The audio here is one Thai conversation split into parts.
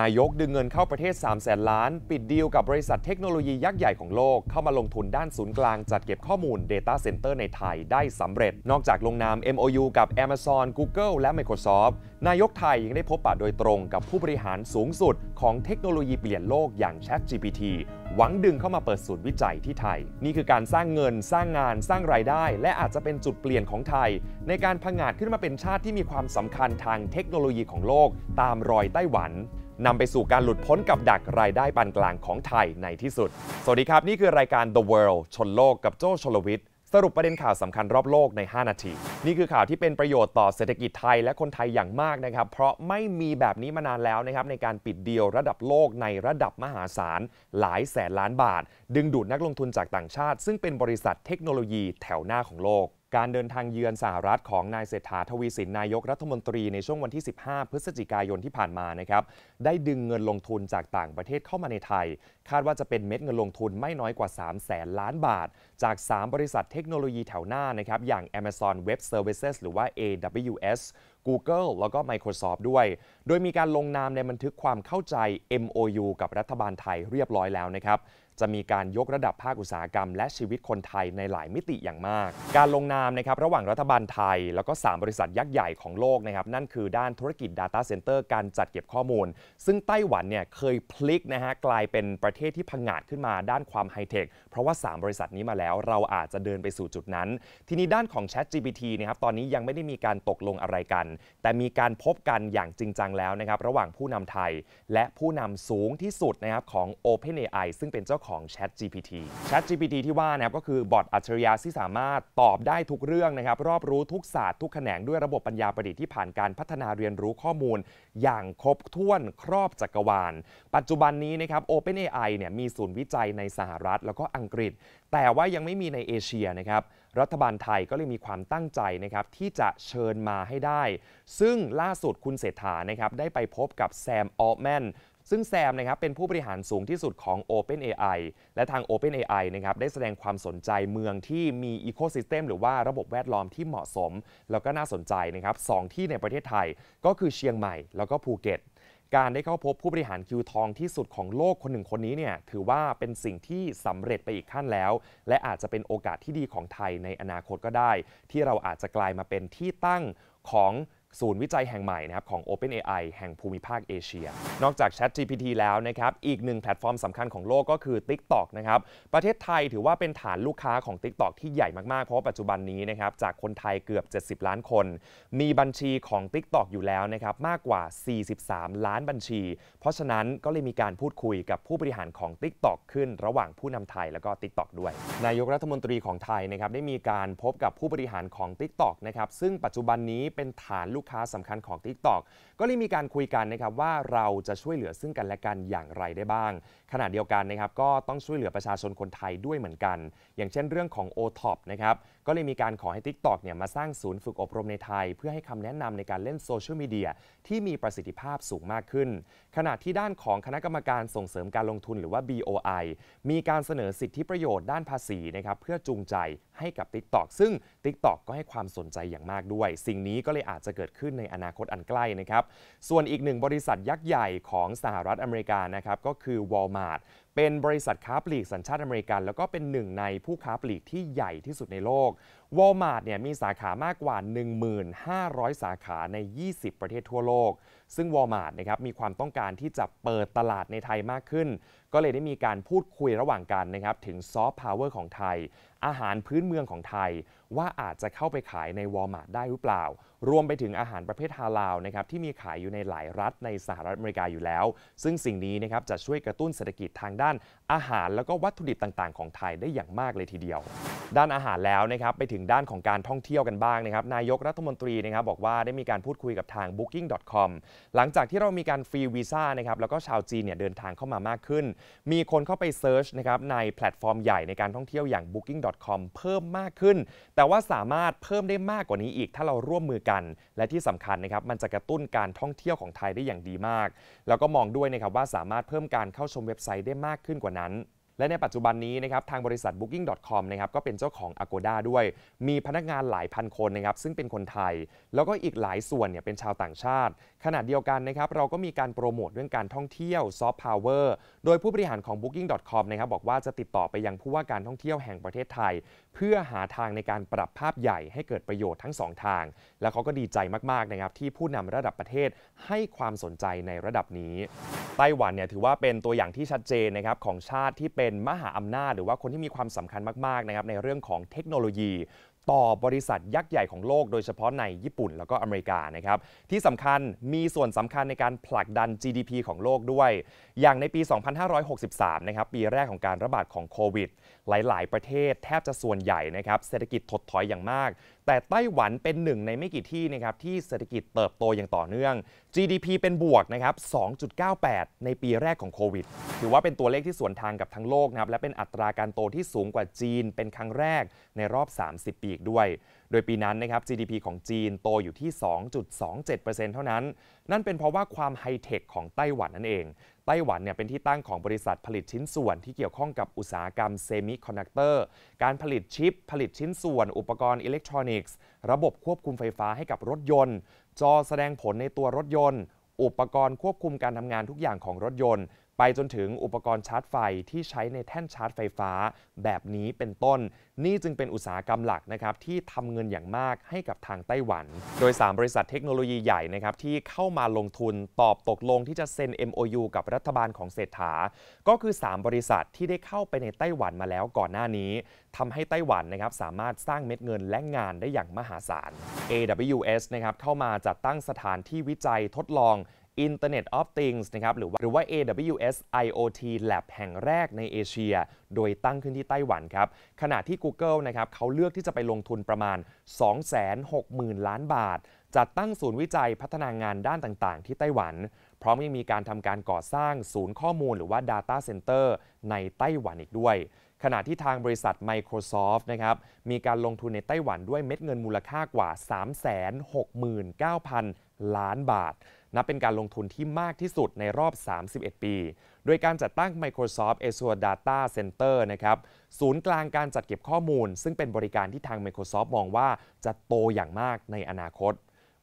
นายกดึงเงินเข้าประเทศ 3 0 0แสนล้าน ปิดดีลกับบริษัทเทคโนโลยียักษ์ใหญ่ของโลก เข้ามาลงทุนด้านศูนย์กลางจัดเก็บข้อมูล Data Center ในไทยได้สำเร็จ นอกจากลงนาม MOU กับ Amazon Google และ Microsoft นายกไทยยังได้พบปะโดยตรงกับผู้บริหารสูงสุดของเทคโนโลยีเปลี่ยนโลกอย่าง ChatGPT หวังดึงเข้ามาเปิดศูนย์วิจัยที่ไทย นี่คือการสร้างเงินสร้างงานสร้างรายได้ และอาจจะเป็นจุดเปลี่ยนของไทย ในการพังอาจขึ้นมาเป็นชาติที่มีความสำคัญทางเทคโนโลยีของโลก ตามรอยไต้หวันนำไปสู่การหลุดพ้นกับดักรายได้ปานกลางของไทยในที่สุด สวัสดีครับนี่คือรายการ The World ชนโลกกับโจชลวิทย์สรุปประเด็นข่าวสำคัญรอบโลกใน 5 นาที นี่คือข่าวที่เป็นประโยชน์ต่อเศรษฐกิจไทยและคนไทยอย่างมากนะครับ เพราะไม่มีแบบนี้มานานแล้วนะครับในการปิดเดียวระดับโลกในระดับมหาศาลหลายแสนล้านบาท ดึงดูดนักลงทุนจากต่างชาติ ซึ่งเป็นบริษัทเทคโนโลยีแถวหน้าของโลกการเดินทางเยือนสหรัฐของนายเศรษฐาทวีสินนายกรัฐมนตรีในช่วงวันที่ 15 พฤศจิกายนที่ผ่านมานะครับได้ดึงเงินลงทุนจากต่างประเทศเข้ามาในไทย คาดว่าจะเป็นเม็ดเงินลงทุนไม่น้อยกว่า 3 แสนล้านบาท จาก 3 บริษัทเทคโนโลยีแถวหน้านะครับอย่าง Amazon Web Services หรือว่า AWS Google แล้วก็ Microsoft ด้วย โดยมีการลงนามในบันทึกความเข้าใจ MOU กับรัฐบาลไทยเรียบร้อยแล้วนะครับ จะมีการยกระดับภาคอุตสาหกรรมและชีวิตคนไทยในหลายมิติอย่างมาก การลงนามนะครับระหว่างรัฐบาลไทย แล้วก็ 3 บริษัทยักษ์ใหญ่ของโลกนะครับนั่นคือด้านธุรกิจ Data Center การจัดเก็บข้อมูล ซึ่งไต้หวันเนี่ยเคยพลิกนะฮะกลายเป็นประเทศที่พังงาดขึ้นมาด้านความไฮเทค เพราะว่า3บริษัทนี้มาแล้วเราอาจจะเดินไปสู่จุดนั้น ทีนี้ด้านของ Chat GPT นะครับตอนนี้ยังไม่ได้มีการตกลงอะไรกันแต่มีการพบกันอย่างจริงจังแล้วนะครับ ระหว่างผู้นำไทย และผู้นำสูงที่สุดนะครับของ OpenAI ซึ่งเป็นเจ้าของ ChatGPT ChatGPT ที่ว่านะครับก็คือบอทอัจฉริยะที่สามารถตอบได้ทุกเรื่องนะครับ รอบรู้ทุกศาสตร์ทุกแขนงด้วยระบบปัญญาประดิษฐ์ที่ผ่านการพัฒนาเรียนรู้ข้อมูล อย่างครบถ้วนครอบจักรวาล ปัจจุบันนี้นะครับ OpenAI เนี่ยมีศูนย์วิจัยในสหรัฐ แล้วก็อังกฤษ แต่ว่ายังไม่มีในเอเชียนะครับรัฐบาลไทยก็เลยมีความตั้งใจนะครับที่จะเชิญมาให้ได้ ซึ่งล่าสุดคุณเศรษฐานะครับได้ไปพบกับแซม ออฟแมนซึ่งแซมนะครับเป็นผู้บริหารสูงที่สุดของ OpenAI และทาง OpenAI นะครับได้แสดงความสนใจเมืองที่มีอีโคซิสเต็มหรือว่าระบบแวดล้อมที่เหมาะสม แล้วก็น่าสนใจนะครับสที่ในประเทศไทยก็คือเชียงใหม่แล้วก็ภูเก็ตการได้เข้าพบผู้บริหารคิวทองที่สุดของโลกคนหนึ่งคนนี้เนี่ยถือว่าเป็นสิ่งที่สำเร็จไปอีกขั้นแล้ว และอาจจะเป็นโอกาสที่ดีของไทยในอนาคตก็ได้ ที่เราอาจจะกลายมาเป็นที่ตั้งของศูนย์วิจัยแห่งใหม่นะครับของ OpenAI แห่งภูมิภาคเอเชีย นอกจาก ChatGPT แล้วนะครับ อีกหนึ่งแพลตฟอร์มสำคัญของโลกก็คือ TikTok นะครับ ประเทศไทยถือว่าเป็นฐานลูกค้าของ TikTok ที่ใหญ่มากๆ เพราะว่าปัจจุบันนี้นะครับจากคนไทยเกือบ 70 ล้านคน มีบัญชีของ TikTok อยู่แล้วนะครับ มากกว่า 43 ล้านบัญชี เพราะฉะนั้นก็เลยมีการพูดคุยกับผู้บริหารของ TikTok ขึ้น ระหว่างผู้นำไทยแล้วก็ TikTok ด้วย นายกรัฐมนตรีของไทยนะครับได้มีการพบกับผู้บริหารของ TikTok นะครับซึ่งปัจจุบันนี้เป็นฐานลูกูกค้าสำคัญของ TikTok ก็เลยมีการคุยกันนะครับ ว่าเราจะช่วยเหลือซึ่งกันและกันอย่างไรได้บ้างขณะเดียวกันนะครับ ก็ต้องช่วยเหลือประชาชนคนไทยด้วยเหมือนกัน อย่างเช่นเรื่องของ o t o p นะครับก็เลยมีการขอให้ TikTok เนี่ยมาสร้างศูนย์ฝึกอบรมในไทย เพื่อให้คำแนะนำในการเล่นโซเชียลมีเดียที่มีประสิทธิภาพสูงมากขึ้นขณะที่ด้านของคณะกรรมการส่งเสริมการลงทุนหรือว่า BOI มีการเสนอสิทธิประโยชน์ด้านภาษีนะครับเพื่อจูงใจให้กับ TikTok ซึ่ง TikTok ก็ให้ความสนใจอย่างมากด้วย สิ่งนี้ก็เลยอาจจะเกิดขึ้นในอนาคตอันใกล้นะครับส่วนอีกหนึ่งบริษัทยักษ์ใหญ่ของสหรัฐอเมริกานะครับก็คือ Walmart เป็นบริษัทค้าปลีกสัญชาติอเมริกัน แล้วก็เป็นหนึ่งในผู้ค้าปลีกที่ใหญ่ที่สุดในโลก วอลมาร์ทเนี่ยมีสาขามากกว่า 1,500 สาขาใน 20 ประเทศทั่วโลกซึ่ง Walmart นะครับมีความต้องการที่จะเปิดตลาดในไทยมากขึ้น ก็เลยได้มีการพูดคุยระหว่างกันนะครับถึงซอฟต์พาวเวอร์ของไทย อาหารพื้นเมืองของไทย ว่าอาจจะเข้าไปขายใน Walmart ได้หรือเปล่า รวมไปถึงอาหารประเภทฮาลาลนะครับที่มีขายอยู่ในหลายรัฐในสหรัฐอเมริกาอยู่แล้ว ซึ่งสิ่งนี้นะครับจะช่วยกระตุ้นเศรษฐกิจทางด้านอาหารแล้วก็วัตถุดิบต่างๆ ของไทยได้อย่างมากเลยทีเดียว ด้านอาหารแล้วนะครับไปถึงด้านของการท่องเที่ยวกันบ้างนะครับนายกรัฐมนตรีนะครับบอกว่าได้มีการพูดคุยกับทาง booking.com หลังจากที่เรามีการฟรีวีซ่านะครับแล้วก็ชาวจีนเนี่ยเดินทางเข้ามามากขึ้น มีคนเข้าไปเซิร์ชนะครับในแพลตฟอร์มใหญ่ในการท่องเที่ยวอย่าง booking.com เพิ่มมากขึ้น แต่ว่าสามารถเพิ่มได้มากกว่านี้อีกถ้าเราร่วมมือกัน และที่สำคัญนะครับมันจะกระตุ้นการท่องเที่ยวของไทยได้อย่างดีมาก แล้วก็มองด้วยนะครับว่าสามารถเพิ่มการเข้าชมเว็บไซต์ได้มากขึ้นกว่านั้นและในปัจจุบันนี้นะครับทางบริษัท Booking.com นะครับก็เป็นเจ้าของ Agoda ด้วย มีพนักงานหลายพันคนนะครับซึ่งเป็นคนไทย แล้วก็อีกหลายส่วนเนี่ยเป็นชาวต่างชาติขณะเดียวกันนะครับเราก็มีการโปรโมทเรื่องการท่องเที่ยวซอฟต์พาวเวอร์โดยผู้บริหารของ Booking.com นะครับบอกว่าจะติดต่อไปยังผู้ว่าการท่องเที่ยวแห่งประเทศไทย เพื่อหาทางในการปรับภาพใหญ่ให้เกิดประโยชน์ทั้งสองทาง และเขาก็ดีใจมาก ๆ นะครับที่ผู้นำระดับประเทศให้ความสนใจในระดับนี้ ไต้หวันเนี่ยถือว่าเป็นตัวอย่างที่ชัดเจนนะครับของชาติที่เป็น็นมหาอำนาจหรือว่าคนที่มีความสำคัญมากๆนะครับในเรื่องของเทคโนโลยี ต่อบริษัทยักษ์ใหญ่ของโลกโดยเฉพาะในญี่ปุ่นแล้วก็อเมริกานะครับที่สำคัญมีส่วนสำคัญในการผลักดัน GDP ของโลกด้วย อย่างในปี 2563นะครับปีแรกของการระบาดของโควิด หลาย ๆ ประเทศแทบจะส่วนใหญ่นะครับเศรษฐกิจถดถอยอย่างมากแต่ไต้หวันเป็นหนึ่งในไม่กี่ที่นะครับที่เศรษฐกิจเติบโตอย่างต่อเนื่อง GDP เป็นบวกนะครับ 2.98 ในปีแรกของโควิด ถือว่าเป็นตัวเลขที่สวนทางกับทั้งโลกนะครับและเป็นอัตราการโตที่สูงกว่าจีนเป็นครั้งแรกในรอบ 30 ปีอีกด้วย โดยปีนั้นนะครับ GDP ของจีนโตอยู่ที่ 2.27%เท่านั้น นั่นเป็นเพราะว่าความไฮเทคของไต้หวันนั่นเองไต้หวันเนี่ยเป็นที่ตั้งของบริษัทผลิตชิ้นส่วนที่เกี่ยวข้องกับอุตสาหกรรมเซมิคอนดักเตอร์ การผลิตชิป ผลิตชิ้นส่วน อุปกรณ์อิเล็กทรอนิกส์ ระบบควบคุมไฟฟ้าให้กับรถยนต์ จอแสดงผลในตัวรถยนต์ อุปกรณ์ควบคุมการทำงานทุกอย่างของรถยนต์ไปจนถึงอุปกรณ์ชาร์จไฟที่ใช้ในแท่นชาร์จไฟฟ้า แบบนี้เป็นต้นนี่จึงเป็นอุตสาหกรรมหลักนะครับที่ทำเงินอย่างมากให้กับทางไต้หวัน โดย 3 บริษัทเทคโนโลยีใหญ่นะครับที่เข้ามาลงทุนตอบตกลงที่จะเซ็น MOU กับรัฐบาลของเศรษฐา ก็คือ 3 บริษัทที่ได้เข้าไปในไต้หวันมาแล้วก่อนหน้านี้ ทำให้ไต้หวันนะครับสามารถสร้างเม็ดเงินและงานได้อย่างมหาศาล AWS นะครับเข้ามาจัดตั้งสถานที่วิจัยทดลอง Internet of Things นะครับหรือว่าหรือว่า AWS IoT Lab แห่งแรกในเอเชีย โดยตั้งขึ้นที่ไต้หวันครับขณะที่ Google นะครับเขาเลือกที่จะไปลงทุนประมาณ 260,000 ล้านบาท จัดตั้งศูนย์วิจัยพัฒนางานด้านต่างๆ ที่ไต้หวัน พร้อมยังมีการทำการก่อสร้างศูนย์ข้อมูลหรือว่า Data Center ในไต้หวันอีกด้วย ขณะที่ทางบริษัท Microsoft นะครับมีการลงทุนในไต้หวันด้วยเม็ดเงินมูลค่ากว่า369,000 ล้านบาทนับเป็นการลงทุนที่มากที่สุดในรอบ 31 ปี โดยการจัดตั้ง Microsoft Azure Data Center นะครับ ศูนย์กลางการจัดเก็บข้อมูล ซึ่งเป็นบริการที่ทาง Microsoft มองว่าจะโตอย่างมากในอนาคต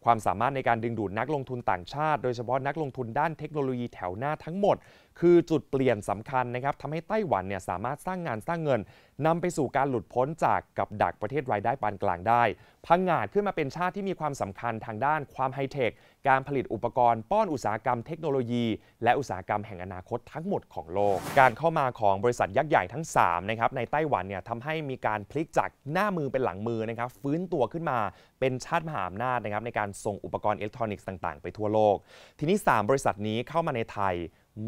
ความสามารถในการดึงดูดนักลงทุนต่างชาติโดยเฉพาะนักลงทุนด้านเทคโนโลยีแถวหน้าทั้งหมดคือจุดเปลี่ยนสำคัญนะครับทำให้ไต้หวันเนี่ยสามารถสร้างงานสร้างเงิน นำไปสู่การหลุดพ้นจากกับดักประเทศรายได้ปานกลางได้พังงาดขึ้นมาเป็นชาติที่มีความสำคัญทางด้านความไฮเทค การผลิตอุปกรณ์ป้อนอุตสาหกรรมเทคโนโลยี และอุตสาหกรรมแห่งอนาคตทั้งหมดของโลก การเข้ามาของบริษัทยักษ์ใหญ่ทั้ง3นะครับในไต้หวันเนี่ยทำให้มีการพลิกจากหน้ามือเป็นหลังมือนะครับฟื้นตัวขึ้นมาเป็นชาติมหาอำนาจนะครับในการส่งอุปกรณ์อิเล็กทรอนิกส์ต่างๆไปทั่วโลก ทีนี้ 3 บริษัทนี้เข้ามาในไทย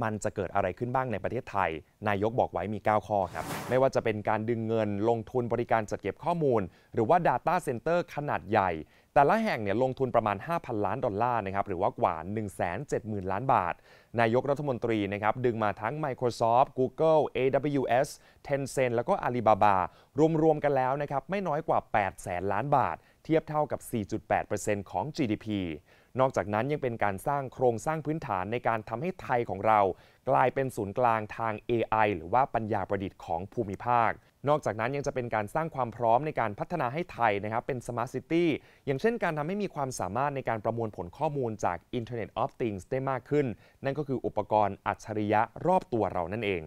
มันจะเกิดอะไรขึ้นบ้างในประเทศไทย นายกบอกไว้มี 9 ข้อครับ ไม่ว่าจะเป็นการดึงเงินลงทุนบริการจัดเก็บข้อมูล หรือว่า Data Center ขนาดใหญ่ แต่ละแห่งเนี่ยลงทุนประมาณ 5,000 ล้านดอลลาร์นะครับหรือว่ากว่า 170,000 ล้านบาท นายกรัฐมนตรีนะครับดึงมาทั้ง Microsoft Google AWS Tencent แล้วก็ Alibaba รวมๆกันแล้วนะครับไม่น้อยกว่า 8 0 0 0 0 ล้านบาท เทียบเท่ากับ 4.8%ของ GDP นอกจากนั้นยังเป็นการสร้างโครงสร้างพื้นฐานในการทำให้ไทยของเรา กลายเป็นศูนย์กลางทาง AI หรือว่าปัญญาประดิษฐ์ของภูมิภาค นอกจากนั้นยังจะเป็นการสร้างความพร้อมในการพัฒนาให้ไทยนะครับเป็นสมาร์ทซิตี้อย่างเช่นการทำให้มีความสามารถในการประมวลผลข้อมูลจาก Internet of Things ได้มากขึ้น นั่นก็คืออุปกรณ์อัจฉริยะรอบตัวเรานั่นเอง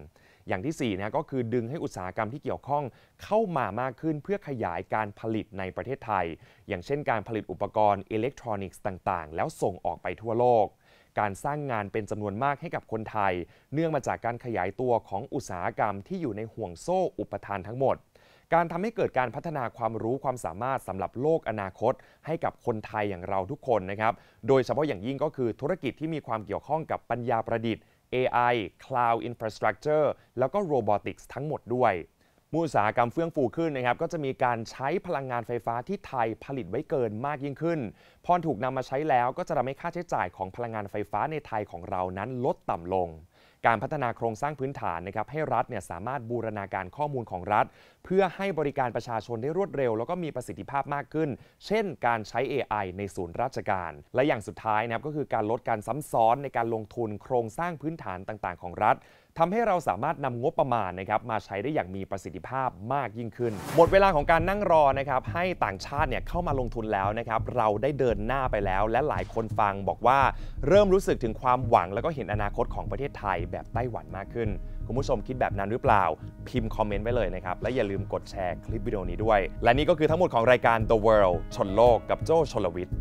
อย่างที่4นะก็คือดึงให้อุตสาหกรรมที่เกี่ยวข้องเข้ามามากขึ้นเพื่อขยายการผลิตในประเทศไทย อย่างเช่นการผลิตอุปกรณ์อิเล็กทรอนิกส์ต่างๆ แล้วส่งออกไปทั่วโลก การสร้างงานเป็นจำนวนมากให้กับคนไทย เนื่องมาจากการขยายตัวของอุตสาหกรรมที่อยู่ในห่วงโซ่อุปทานทั้งหมด การทำให้เกิดการพัฒนาความรู้ความสามารถสำหรับโลกอนาคต ให้กับคนไทยอย่างเราทุกคนนะครับโดยเฉพาะอย่างยิ่งก็คือธุรกิจที่มีความเกี่ยวข้องกับปัญญาประดิษฐ์ AI Cloud Infrastructure แล้วก็ Robotics ทั้งหมดด้วย มูตสาหกรรมเฟื่องฟูขึ้นนะครับ ก็จะมีการใช้พลังงานไฟฟ้าที่ไทยผลิตไว้เกินมากยิ่งขึ้น พอถูกนำมาใช้แล้วก็จะทำให้ค่าใช้จ่ายของพลังงานไฟฟ้าในไทยของเรานั้นลดต่ำลงการพัฒนาโครงสร้างพื้นฐานนะครับให้รัฐเนี่ยสามารถบูรณาการข้อมูลของรัฐ เพื่อให้บริการประชาชนได้รวดเร็วแล้วก็มีประสิทธิภาพมากขึ้น เช่นการใช้ AI ในศูนย์ราชการ และอย่างสุดท้ายนะครับก็คือการลดการซ้ำซ้อนในการลงทุนโครงสร้างพื้นฐานต่าง ๆของรัฐทำให้เราสามารถนำงบประมาณนะครับ มาใช้ได้อย่างมีประสิทธิภาพมากยิ่งขึ้น หมดเวลาของการนั่งรอนะครับ ให้ต่างชาติเนี่ยเข้ามาลงทุนแล้วนะครับ เราได้เดินหน้าไปแล้วและหลายคนฟังบอกว่า เริ่มรู้สึกถึงความหวัง แล้วก็เห็นอนาคตของประเทศไทยแบบไต้หวันมากขึ้น คุณผู้ชมคิดแบบนั้นหรือเปล่า พิมพ์คอมเมนต์ไว้เลยนะครับและอย่าลืมกดแชร์คลิปวิดีโอนี้ด้วย และนี่ก็คือทั้งหมดของรายการ The World ชนโลกกับโจชลวิทย์